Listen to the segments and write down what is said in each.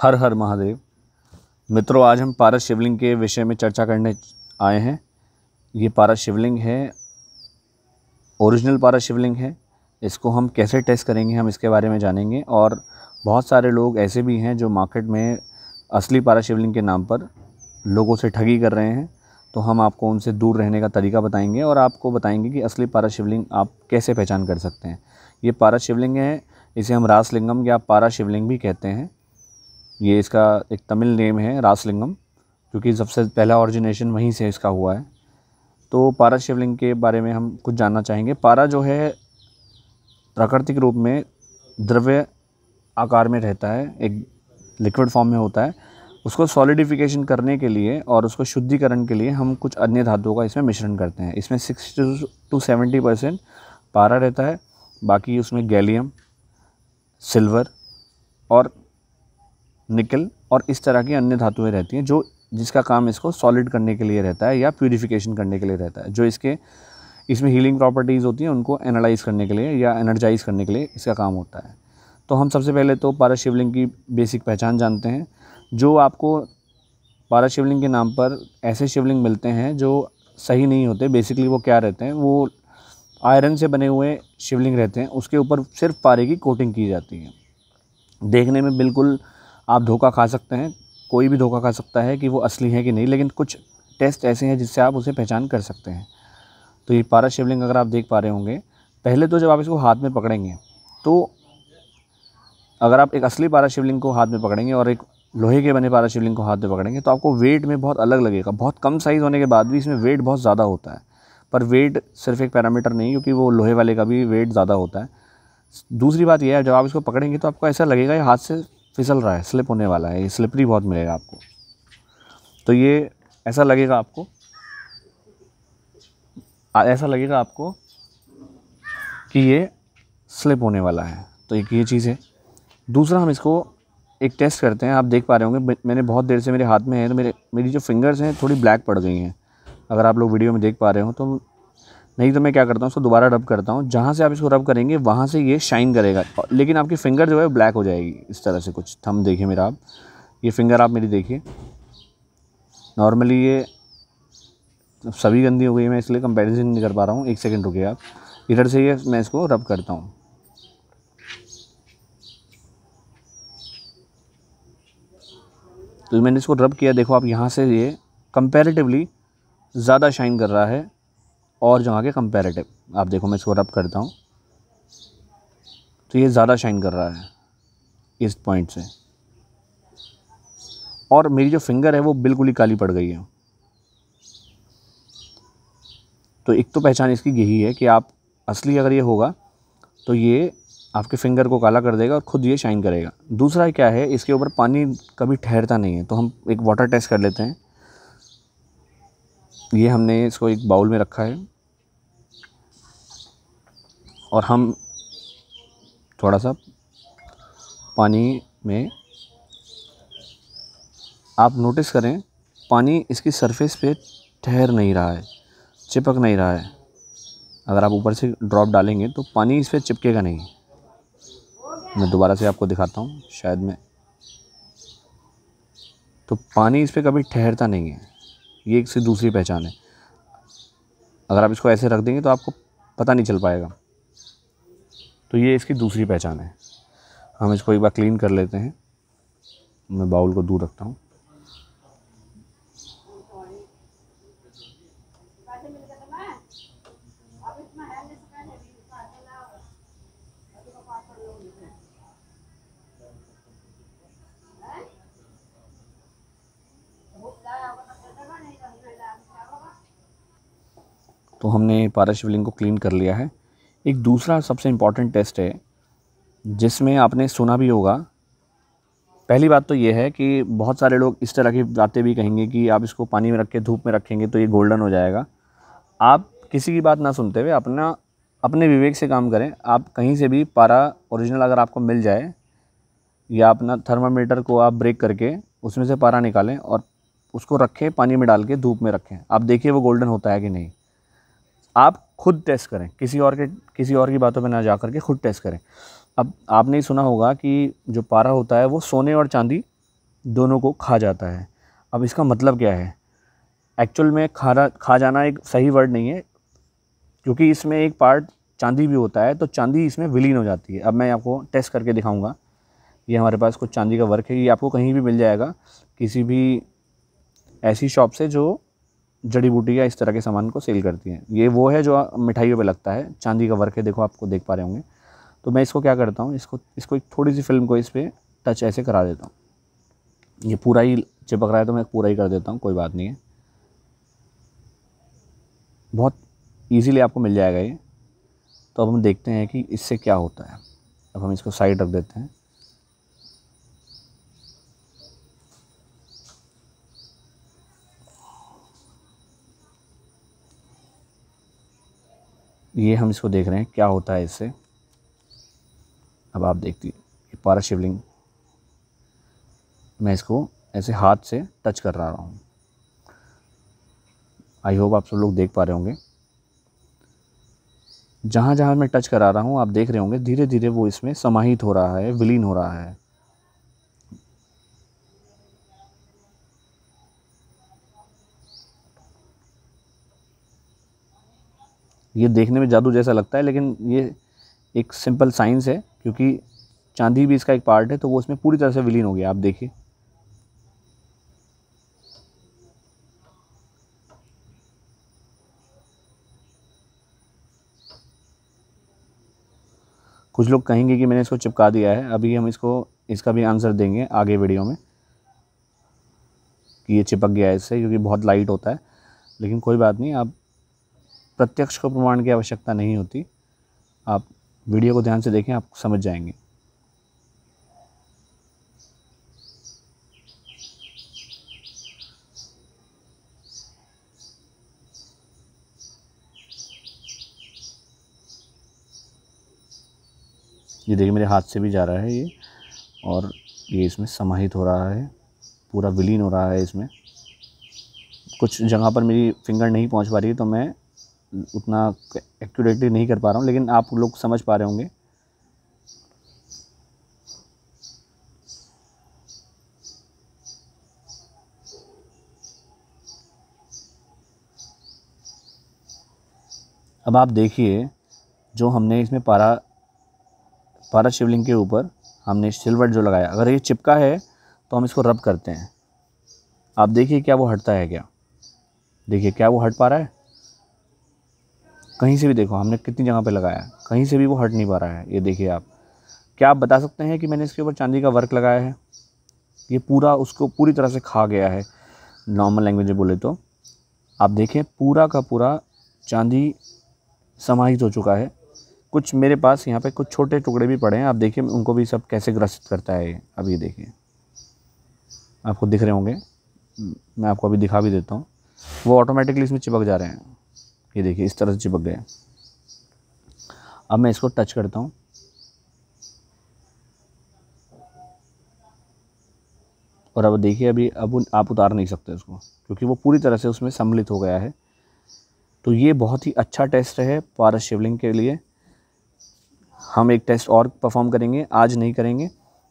हर हर महादेव मित्रों आज हम पारस शिवलिंग के विषय में चर्चा करने आए हैं ये पारस शिवलिंग है ओरिजिनल पारस शिवलिंग है इसको हम कैसे टेस्ट करेंगे हम इसके बारे में जानेंगे और बहुत सारे लोग ऐसे भी हैं जो मार्केट में असली पारा शिवलिंग के नाम पर लोगों से ठगी कर रहे हैं तो हम आपको उनसे दूर रहने का तरीका बताएंगे और आपको बताएंगे कि असली पारा शिवलिंग आप कैसे पहचान कर सकते हैं ये पारा शिवलिंग है इसे हम रासलिंगम या पारा शिवलिंग भी कहते हैं ये इसका एक तमिल नेम है रासलिंगम क्योंकि सबसे पहला ऑरिजिनेशन वहीं से इसका हुआ है तो पारा शिवलिंग के बारे में हम कुछ जानना चाहेंगे पारा जो है प्राकृतिक रूप में द्रव्य आकार में रहता है एक लिक्विड फॉर्म में होता है उसको सॉलिडिफिकेशन करने के लिए और उसको शुद्धिकरण के लिए हम कुछ अन्य धातुओं का इसमें मिश्रण करते हैं इसमें सिक्स टू सेवेंटी परसेंट पारा रहता है बाकी उसमें गैलियम सिल्वर और निकल और इस तरह की अन्य धातुएं रहती हैं जो जिसका काम इसको सॉलिड करने के लिए रहता है या प्यूरिफिकेशन करने के लिए रहता है जो इसके इसमें हीलिंग प्रॉपर्टीज़ होती हैं उनको एनालाइज करने के लिए या एनर्जाइज करने के लिए इसका काम होता है तो हम सबसे पहले तो पारा शिवलिंग की बेसिक पहचान जानते हैं जो आपको पारा शिवलिंग के नाम पर ऐसे शिवलिंग मिलते हैं जो सही नहीं होते बेसिकली वो क्या रहते हैं वो आयरन से बने हुए शिवलिंग रहते हैं उसके ऊपर सिर्फ पारे की कोटिंग की जाती है देखने में बिल्कुल आप धोखा खा सकते हैं कोई भी धोखा खा सकता है कि वो असली है कि नहीं लेकिन कुछ टेस्ट ऐसे हैं जिससे आप उसे पहचान कर सकते हैं तो ये पारा शिवलिंग अगर आप देख पा रहे होंगे पहले तो जब आप इसको हाथ में पकड़ेंगे तो अगर आप एक असली पारा शिवलिंग को हाथ में पकड़ेंगे और एक लोहे के बने पारा शिवलिंग को हाथ में पकड़ेंगे तो आपको वेट में बहुत अलग लगेगा बहुत कम साइज़ होने के बाद भी इसमें वेट बहुत ज़्यादा होता है पर वेट सिर्फ एक पैरामीटर नहीं क्योंकि वो लोहे वाले का भी वेट ज़्यादा होता है दूसरी बात यह है जब आप इसको पकड़ेंगे तो आपको ऐसा लगेगा ये हाथ से फिसल रहा है स्लिप होने वाला है ये स्लिपरी बहुत मिलेगा आपको तो ये ऐसा लगेगा आपको ऐसा लगेगा आपको कि ये स्लिप होने वाला है तो एक ये चीज़ है दूसरा हम इसको एक टेस्ट करते हैं आप देख पा रहे होंगे मैंने बहुत देर से मेरे हाथ में है तो मेरे मेरी जो फिंगर्स हैं थोड़ी ब्लैक पड़ गई हैं अगर आप लोग वीडियो में देख पा रहे हो तो नहीं तो मैं क्या करता हूँ इसको दोबारा रब करता हूँ जहाँ से आप इसको रब करेंगे वहाँ से ये शाइन करेगा लेकिन आपकी फ़िंगर जो है ब्लैक हो जाएगी इस तरह से कुछ थम देखिए मेरा आप ये फिंगर आप मेरी देखिए नॉर्मली ये सभी गंदी हो गई मैं इसलिए कंपेरिजन नहीं कर पा रहा हूँ एक सेकेंड रुके आप इधर से ये मैं इसको रब करता हूँ तो मैंने इसको रब किया देखो आप यहाँ से ये कंपेरेटिवली ज़्यादा शाइन कर रहा है और जगह के कंपेरेटिव आप देखो मैं इसको रब करता हूँ तो ये ज़्यादा शाइन कर रहा है इस पॉइंट से और मेरी जो फिंगर है वो बिल्कुल ही काली पड़ गई है तो एक तो पहचान इसकी यही है कि आप असली अगर ये होगा तो ये आपके फिंगर को काला कर देगा और ख़ुद ये शाइन करेगा दूसरा क्या है इसके ऊपर पानी कभी ठहरता नहीं है तो हम एक वाटर टेस्ट कर लेते हैं ये हमने इसको एक बाउल में रखा है और हम थोड़ा सा पानी में आप नोटिस करें पानी इसकी सरफेस पे ठहर नहीं रहा है चिपक नहीं रहा है अगर आप ऊपर से ड्रॉप डालेंगे तो पानी इस पर चिपकेगा नहीं मैं दोबारा से आपको दिखाता हूँ शायद मैं तो पानी इस पर कभी ठहरता नहीं है ये एक से दूसरी पहचान है अगर आप इसको ऐसे रख देंगे तो आपको पता नहीं चल पाएगा तो ये इसकी दूसरी पहचान है हम इसको एक बार क्लीन कर लेते हैं मैं बाउल को दूर रखता हूँ तो हमने पारा शिवलिंग को क्लीन कर लिया है एक दूसरा सबसे इम्पॉर्टेंट टेस्ट है जिसमें आपने सुना भी होगा पहली बात तो ये है कि बहुत सारे लोग इस तरह की बातें भी कहेंगे कि आप इसको पानी में रख के धूप में रखेंगे तो ये गोल्डन हो जाएगा आप किसी की बात ना सुनते हुए अपना अपने विवेक से काम करें आप कहीं से भी पारा ओरिजिनल अगर आपको मिल जाए या अपना थर्मामीटर को आप ब्रेक करके उसमें से पारा निकालें और उसको रखें पानी में डाल के धूप में रखें आप देखिए वो गोल्डन होता है कि नहीं आप खुद टेस्ट करें किसी और के किसी और की बातों पर ना जा करके खुद टेस्ट करें अब आपने ही सुना होगा कि जो पारा होता है वो सोने और चांदी दोनों को खा जाता है अब इसका मतलब क्या है एक्चुअल में खाना खा जाना एक सही वर्ड नहीं है क्योंकि इसमें एक पार्ट चांदी भी होता है तो चांदी इसमें विलीन हो जाती है अब मैं आपको टेस्ट करके दिखाऊंगा ये हमारे पास कुछ चांदी का वर्क है ये आपको कहीं भी मिल जाएगा किसी भी ऐसी शॉप से जो जड़ी बूटी या इस तरह के सामान को सेल करती हैं ये वो है जो मिठाइयों पे लगता है चांदी का वर्क है देखो आपको देख पा रहे होंगे तो मैं इसको क्या करता हूँ इसको इसको एक थोड़ी सी फिल्म को इस पर टच ऐसे करा देता हूँ ये पूरा ही चिपक रहा है तो मैं पूरा ही कर देता हूँ कोई बात नहीं है बहुत ईजीली आपको मिल जाएगा ये तो अब हम देखते हैं कि इससे क्या होता है अब हम इसको साइड रख देते हैं ये हम इसको देख रहे हैं क्या होता है इससे अब आप देखती ये पारा शिवलिंग मैं इसको ऐसे हाथ से टच कर रहा हूँ आई होप आप सब लोग देख पा रहे होंगे जहाँ जहाँ मैं टच करा रहा हूँ आप देख रहे होंगे धीरे धीरे वो इसमें समाहित हो रहा है विलीन हो रहा है ये देखने में जादू जैसा लगता है लेकिन ये एक सिंपल साइंस है क्योंकि चांदी भी इसका एक पार्ट है तो वो इसमें पूरी तरह से विलीन हो गया आप देखिए कुछ लोग कहेंगे कि मैंने इसको चिपका दिया है अभी हम इसको इसका भी आंसर देंगे आगे वीडियो में कि ये चिपक गया है इससे क्योंकि बहुत लाइट होता है लेकिन कोई बात नहीं आप प्रत्यक्ष को प्रमाण की आवश्यकता नहीं होती आप वीडियो को ध्यान से देखें आप समझ जाएंगे ये देखिए मेरे हाथ से भी जा रहा है ये और ये इसमें समाहित हो रहा है पूरा विलीन हो रहा है इसमें कुछ जगह पर मेरी फिंगर नहीं पहुंच पा रही तो मैं उतना एक्यूरेटली नहीं कर पा रहा हूँ लेकिन आप लोग समझ पा रहे होंगे अब आप देखिए जो हमने इसमें पारा पारा शिवलिंग के ऊपर हमने सिल्वर जो लगाया अगर ये चिपका है तो हम इसको रब करते हैं आप देखिए क्या वो हटता है क्या देखिए क्या वो हट पा रहा है कहीं से भी देखो हमने कितनी जगह पे लगाया कहीं से भी वो हट नहीं पा रहा है ये देखिए आप क्या आप बता सकते हैं कि मैंने इसके ऊपर चांदी का वर्क लगाया है ये पूरा उसको पूरी तरह से खा गया है नॉर्मल लैंग्वेज में बोले तो आप देखें पूरा का पूरा चांदी समाहित हो चुका है कुछ मेरे पास यहाँ पे कुछ छोटे टुकड़े भी पड़े हैं आप देखिए उनको भी सब कैसे ग्रसित करता है अब ये देखिए आपको दिख रहे होंगे मैं आपको अभी दिखा भी देता हूँ वो ऑटोमेटिकली इसमें चिपक जा रहे हैं ये देखिए इस तरह से चिपक गए अब मैं इसको टच करता हूँ और अब देखिए अभी अब आप उतार नहीं सकते उसको क्योंकि वो पूरी तरह से उसमें सम्मिलित हो गया है तो ये बहुत ही अच्छा टेस्ट है पारस शिवलिंग के लिए हम एक टेस्ट और परफॉर्म करेंगे आज नहीं करेंगे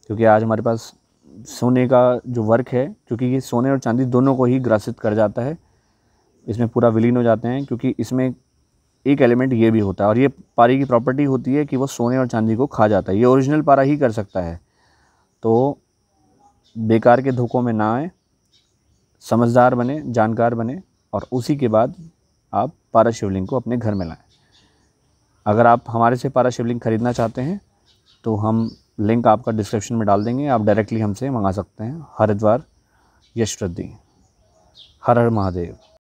क्योंकि आज हमारे पास सोने का जो वर्क है क्योंकि ये सोने और चांदी दोनों को ही ग्रसित कर जाता है इसमें पूरा विलीन हो जाते हैं क्योंकि इसमें एक एलिमेंट ये भी होता है और ये पारी की प्रॉपर्टी होती है कि वो सोने और चांदी को खा जाता है ये ओरिजिनल पारा ही कर सकता है तो बेकार के धोखों में ना आए समझदार बने जानकार बने और उसी के बाद आप पारा शिवलिंग को अपने घर में लाएं अगर आप हमारे से पारा शिवलिंग ख़रीदना चाहते हैं तो हम लिंक आपका डिस्क्रिप्शन में डाल देंगे आप डायरेक्टली हमसे मंगा सकते हैं हरिद्वार यशवृद्धि हर हर महादेव